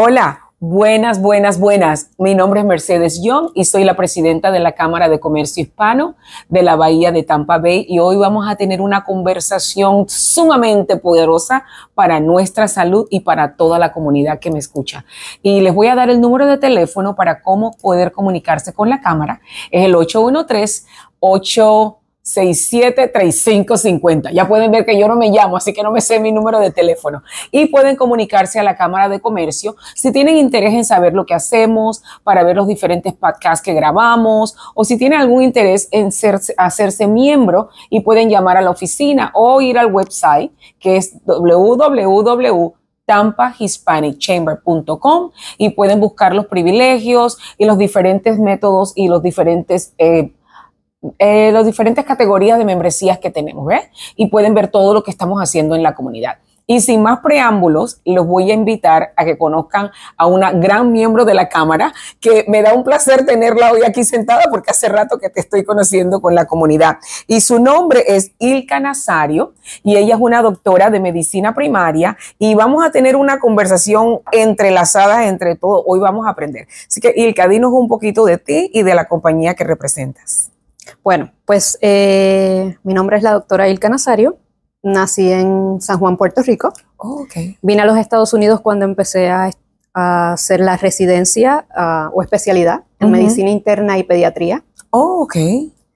Hola, buenas, buenas, buenas. Mi nombre es Mercedes Young y soy la presidenta de la Cámara de Comercio Hispano de la Bahía de Tampa Bay y hoy vamos a tener una conversación sumamente poderosa para nuestra salud y para toda la comunidad que me escucha. Y les voy a dar el número de teléfono para cómo poder comunicarse con la Cámara. Es el 813 8 673550. Ya pueden ver que yo no me llamo, así que no me sé mi número de teléfono. Y pueden comunicarse a la Cámara de Comercio si tienen interés en saber lo que hacemos, para ver los diferentes podcasts que grabamos, o si tienen algún interés en hacerse miembro y pueden llamar a la oficina o ir al website que es www.tampahispanicchamber.com y pueden buscar los privilegios y los diferentes métodos y los diferentes eh, eh, las diferentes categorías de membresías que tenemos, ¿ves? Y pueden ver todo lo que estamos haciendo en la comunidad. Y sin más preámbulos, los voy a invitar a que conozcan a una gran miembro de la Cámara, que me da un placer tenerla hoy aquí sentada porque hace rato que te estoy conociendo con la comunidad. Y su nombre es Ilka Nazario y ella es una doctora de medicina primaria y vamos a tener una conversación entrelazada entre todo. Hoy vamos a aprender. Así que Ilka, dinos un poquito de ti y de la compañía que representas. Bueno, pues eh, mi nombre es la doctora Ilka Nazario. Nací en San Juan, Puerto Rico. Oh, okay. Vine a los Estados Unidos cuando empecé a, hacer la residencia ah, o especialidad en medicina interna y pediatría. Oh, ok.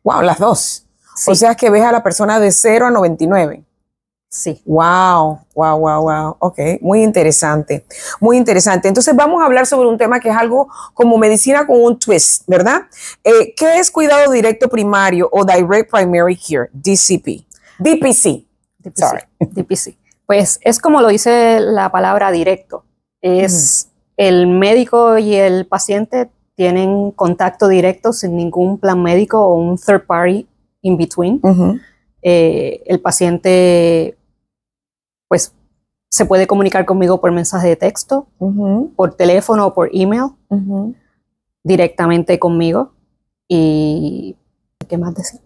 Wow, las dos. O sea que ves a la persona de 0 a 99. Sí. Wow, wow, wow, wow. Ok, muy interesante, muy interesante. Entonces vamos a hablar sobre un tema que es algo como medicina con un twist, ¿verdad? Eh, ¿Qué es cuidado directo primario o Direct Primary Care, DCP? DPC. DPC. Sorry. DPC. Pues es como lo dice la palabra directo. Es el médico y el paciente tienen contacto directo sin ningún plan médico o un third party in between. Eh, el paciente pues se puede comunicar conmigo por mensaje de texto, por teléfono o por email, directamente conmigo. ¿Y qué más decir?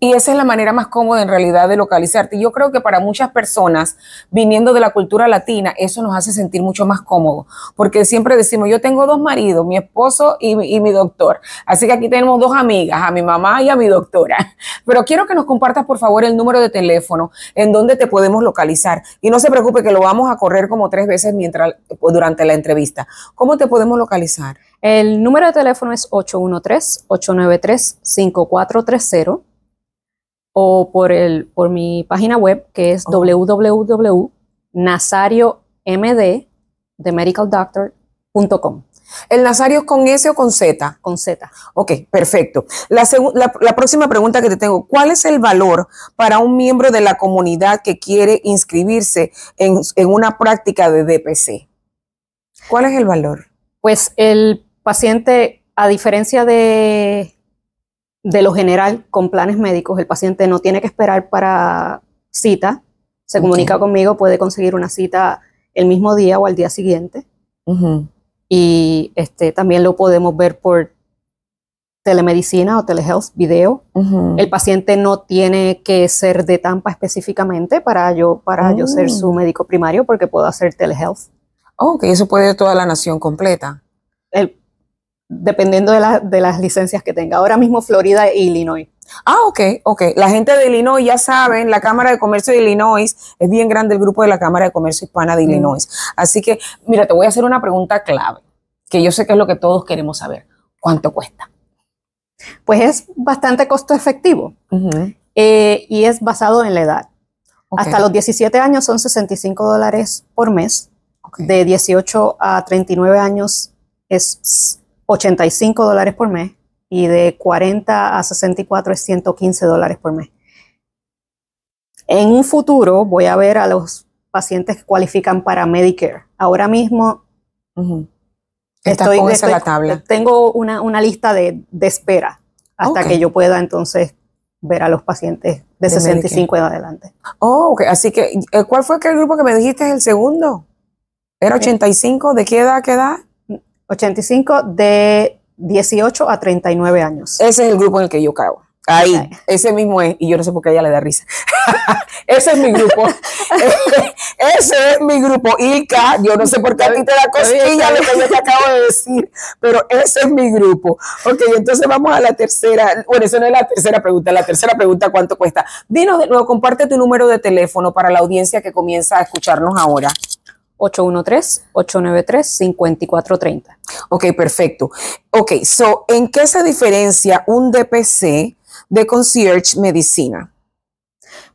Y esa es la manera más cómoda en realidad de localizarte. Yo creo que para muchas personas, viniendo de la cultura latina, eso nos hace sentir mucho más cómodos, porque siempre decimos, yo tengo dos maridos, mi esposo y, mi doctor. Así que aquí tenemos dos amigas, a mi mamá y a mi doctora. Pero quiero que nos compartas, por favor, el número de teléfono en donde te podemos localizar. Y no se preocupe que lo vamos a correr como tres veces mientras, durante la entrevista. ¿Cómo te podemos localizar? El número de teléfono es 813-893-5430 o por, el, por mi página web que es oh. ¿El Nazario es con S o con Z? Con Z. Ok, perfecto. La, próxima pregunta que te tengo, ¿cuál es el valor para un miembro de la comunidad que quiere inscribirse en una práctica de DPC? ¿Cuál es el valor? Pues el paciente, a diferencia de de lo general, con planes médicos, el paciente no tiene que esperar para cita, se comunica conmigo, puede conseguir una cita el mismo día o al día siguiente. Y este, también lo podemos ver por telemedicina o telehealth video. El paciente no tiene que ser de Tampa específicamente para yo, para yo ser oh. su médico primario porque puedo hacer telehealth. Oh, eso puede toda la nación completa dependiendo de, las licencias que tenga. Ahora mismo Florida e Illinois. Ah, ok, ok. La gente de Illinois ya saben, la Cámara de Comercio de Illinois es bien grande el grupo de la Cámara de Comercio Hispana de Illinois. Así que, mira, te voy a hacer una pregunta clave, que yo sé que es lo que todos queremos saber. ¿Cuánto cuesta? Pues es bastante costo efectivo eh, y es basado en la edad. Hasta los 17 años son 65 dólares por mes. De 18 a 39 años es 85 dólares por mes y de 40 a 64 es 115 dólares por mes. En un futuro voy a ver a los pacientes que cualifican para Medicare. Ahora mismo estoy, la tabla. tengo una, una lista de, de, espera hasta que yo pueda entonces ver a los pacientes de, 65 en adelante. Oh, okay. así que, eh, ¿cuál fue el grupo que me dijiste? es ¿El segundo? ¿Era 85? ¿De qué edad a qué edad? 85 de 18 a 39 años. Ese es el grupo en el que yo cago. Ahí, ese mismo es, y yo no sé por qué a ella le da risa. ese es mi grupo. ese es mi grupo. Ilka, yo no sé por qué a ti te da cosquilla lo que yo te acabo de decir, pero ese es mi grupo. Ok, entonces vamos a la tercera. Bueno, esa no es la tercera pregunta. La tercera pregunta, ¿cuánto cuesta? Dinos de nuevo, comparte tu número de teléfono para la audiencia que comienza a escucharnos ahora. 813-893-5430. Ok, perfecto. Ok, so, ¿en qué se diferencia un DPC de Concierge Medicina?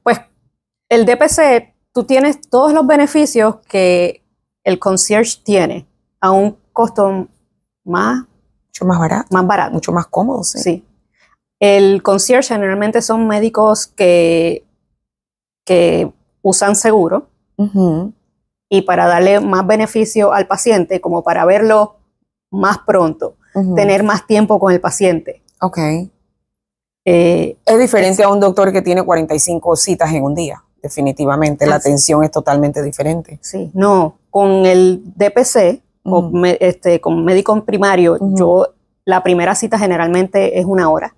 Pues el DPC, tú tienes todos los beneficios que el Concierge tiene a un costo más... Mucho más barato. Más barato. Mucho más cómodo, sí. Sí. El concierge generalmente son médicos que, que usan seguro y para darle más beneficio al paciente, como para verlo más pronto, tener más tiempo con el paciente. Ok. Eh, es diferente a un doctor que tiene 45 citas en un día, definitivamente. la atención es totalmente diferente. Sí, no, con el DPC, o este, con médico primario, yo la primera cita generalmente es una hora.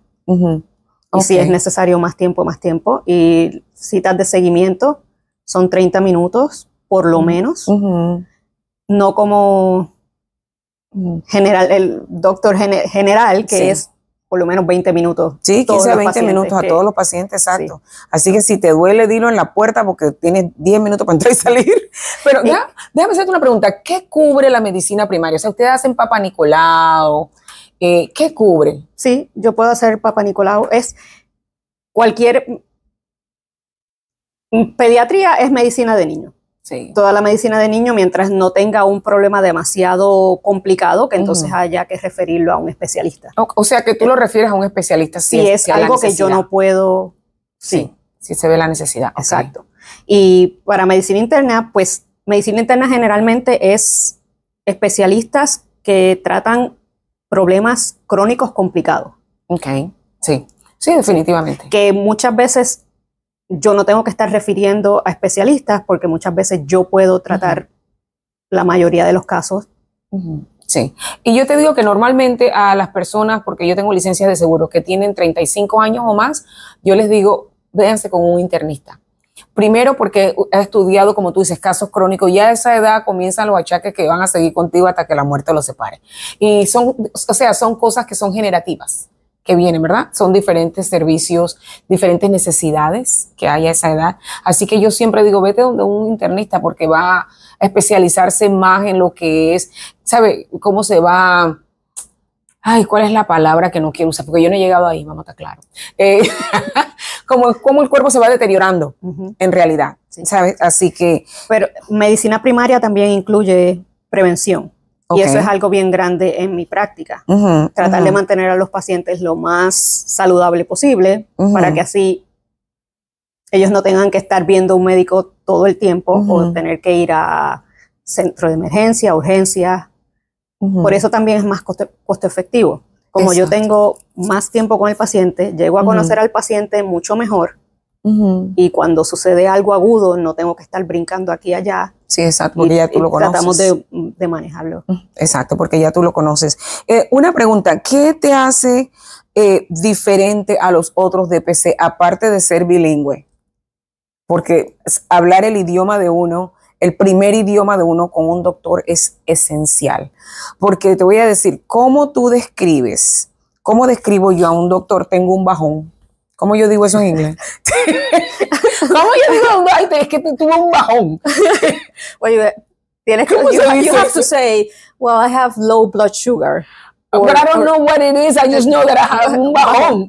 Y si es necesario más tiempo, más tiempo. Y citas de seguimiento son 30 minutos por lo menos, no como general, el doctor general, que es por lo menos 20 minutos. Sí, 15 a 20 minutos a todos los pacientes, exacto. Así que si te duele, dilo en la puerta porque tienes 10 minutos para entrar y salir. Pero eh, déjame hacerte una pregunta. ¿Qué cubre la medicina primaria? O sea, ustedes hacen Papa Nicolau. Eh, ¿Qué cubre? Sí, yo puedo hacer Papa Nicolau. Es cualquier... Mm, pediatría es medicina de niños toda la medicina de niño mientras no tenga un problema demasiado complicado que entonces haya que referirlo a un especialista. O, sea que tú lo refieres a un especialista si, sí, es, algo que yo no puedo. Sí, si se ve la necesidad. Exacto. Y para medicina interna, pues medicina interna generalmente es especialistas que tratan problemas crónicos complicados. Ok, sí, sí, definitivamente. Que muchas veces yo no tengo que estar refiriendo a especialistas porque muchas veces yo puedo tratar la mayoría de los casos. Sí. Y yo te digo que normalmente a las personas, porque yo tengo licencias de seguro que tienen 35 años o más, yo les digo, véanse con un internista. Primero porque ha estudiado, como tú dices, casos crónicos. y a esa edad comienzan los achaques que van a seguir contigo hasta que la muerte los separe. Y son, o sea, son cosas que son generativas que vienen, ¿verdad? Son diferentes servicios, diferentes necesidades que hay a esa edad. Así que yo siempre digo, vete donde un internista porque va a especializarse más en lo que es, ¿sabe? Cómo se va ay, ¿cuál es la palabra que no quiero usar? Porque yo no he llegado ahí, vamos a estar claro. Eh, como, como, el cuerpo se va deteriorando, en realidad, ¿sabes? Así que... Pero medicina primaria también incluye prevención. Y eso es algo bien grande en mi práctica. Tratar de mantener a los pacientes lo más saludable posible para que así ellos no tengan que estar viendo un médico todo el tiempo o tener que ir a centro de emergencia, urgencia. Por eso también es más coste, costo efectivo. Como yo tengo más tiempo con el paciente, llego a conocer al paciente mucho mejor y cuando sucede algo agudo, no tengo que estar brincando aquí y allá. Sí, exacto, porque y, ya tú lo conoces. Tratamos mm, de, manejarlo. Exacto, porque ya tú lo conoces. Eh, una pregunta, ¿qué te hace eh, diferente a los otros DPC, aparte de ser bilingüe? Porque hablar el idioma de uno, el primer idioma de uno con un doctor es esencial. Porque te voy a decir, ¿cómo tú describes? ¿Cómo describo yo a un doctor? Tengo un bajón ¿Cómo yo digo eso en inglés? ¿Cómo yo digo un Es que tuve un bajón. tienes que you, have, you have to say, well, I have low blood sugar. Or, but I don't know what it is. I just know that I have un bajón.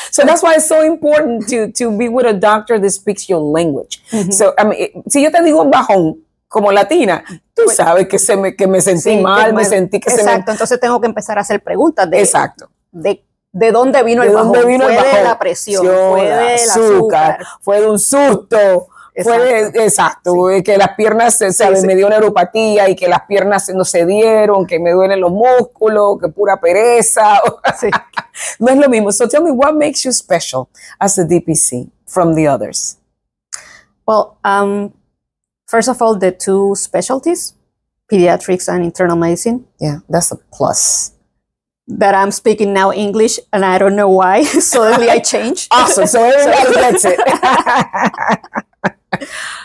so that's why it's so important to, to be with a doctor that speaks your language. Mm-hmm. So, I mean, si yo te digo un bajón, como latina, tú pues, sabes que, se me, que me sentí mal, me sentí que se me... Exacto, entonces tengo que empezar a hacer preguntas de... Exacto. De de dónde vino el bajón. fue de la presión, fue de azúcar, fue de un susto. Fue exacto, que las piernas, se me dio neuropatía y que las piernas no se dieron, que me duelen los músculos, que pura pereza. no es lo mismo. So tell me, what makes you special as a DPC from the others? Well, um, first of all, the two specialties, pediatrics and internal medicine. Yeah, that's a plus. That I'm speaking now English and I don't know why. Suddenly I changed. awesome. Ah, so everybody gets it.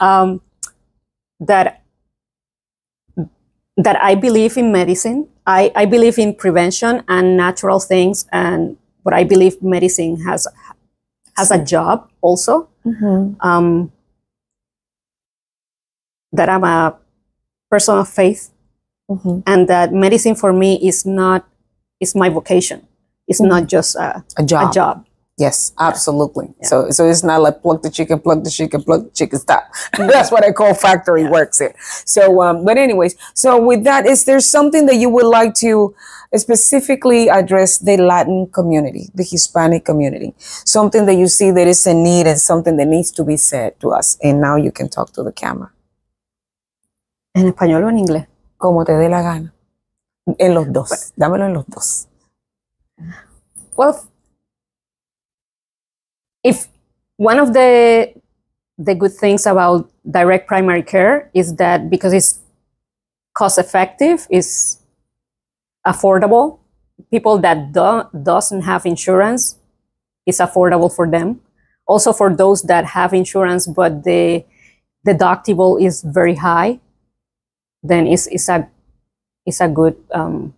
um, that that I believe in medicine. I, I believe in prevention and natural things and what I believe medicine has has a job also. Mm-hmm. Um, that I'm a person of faith mm-hmm. and that medicine for me is not it's my vocation. It's not just a, a job. A job. Yes, absolutely. Yeah. So, so it's not like pluck the chicken, pluck the chicken, pluck the chicken, stop. Mm-hmm. That's what I call factory yeah. works here. So, um, but anyways, so with that, is there something that you would like to specifically address the Latin community, the Hispanic community? Something that you see that is a need and something that needs to be said to us. And now you can talk to the camera. En español o en inglés? Como te dé la gana. En los dos, bueno. dámelo en los dos. Well, if one of the the good things about direct primary care is that because it's cost effective, it's affordable. People that do, doesn't have insurance, it's affordable for them. Also for those that have insurance, but the deductible is very high, then it's, it's a is a good um,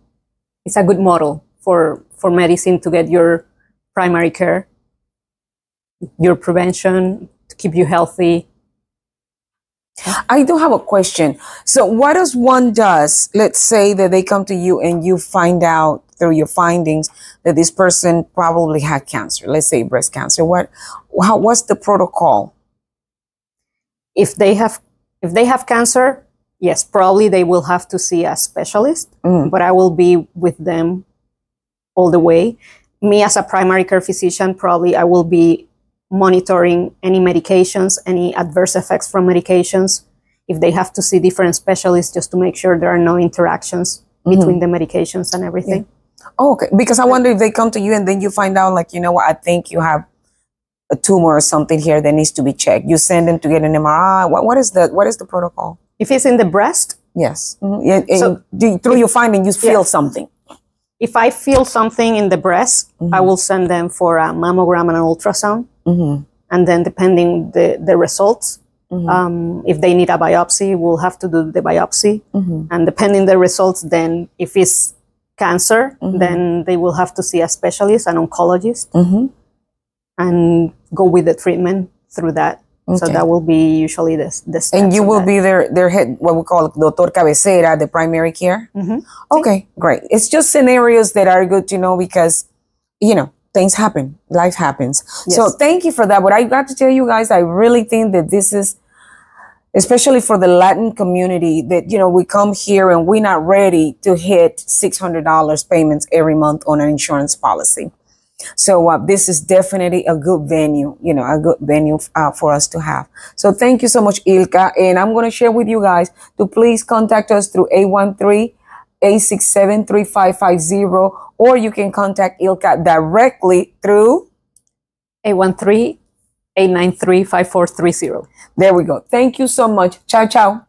a good model for for medicine to get your primary care, your prevention to keep you healthy. I do have a question. So, what does one does? Let's say that they come to you and you find out through your findings that this person probably had cancer. Let's say breast cancer. What? How? What's the protocol? If they have if they have cancer, yes, probably they will have to see a specialist, mm. but I will be with them all the way. Me as a primary care physician, probably I will be monitoring any medications, any adverse effects from medications. If they have to see different specialists, just to make sure there are no interactions mm-hmm. between the medications and everything. Yeah. Oh, okay. Because I wonder if they come to you and then you find out, like, you know what, I think you have a tumor or something here that needs to be checked. You send them to get an MRI. What, what is the what is the protocol? If it's in the breast? Yes. Mm -hmm. so do, through if, your finding, you feel yeah. something. If I feel something in the breast, mm -hmm. I mm-hmm. will send them for a mammogram and an ultrasound. Mm -hmm. And then depending the, the results, mm-hmm. um, if they need a biopsy, we'll have to do the biopsy. Mm-hmm. And depending the results, then if it's cancer, then they will have to see a specialist, an oncologist, and go with the treatment through that. Okay. So that will be usually the the And you will that. be their their head, what we call doctor cabecera, the primary care. Mm -hmm. Okay, great. It's just scenarios that are good to know because, you know, things happen, life happens. Yes. So thank you for that. But I got to tell you guys, I really think that this is especially for the Latin community that, you know, we come here and we're not ready to hit $600 payments every month on an insurance policy. So uh, this is definitely a good venue, you know, a good venue uh, for us to have. So thank you so much, Ilka. And I'm going to share with you guys to please contact us through 813 867 3550, or you can contact Ilka directly through 813 893 5430. There we go. Thank you so much. Ciao, ciao.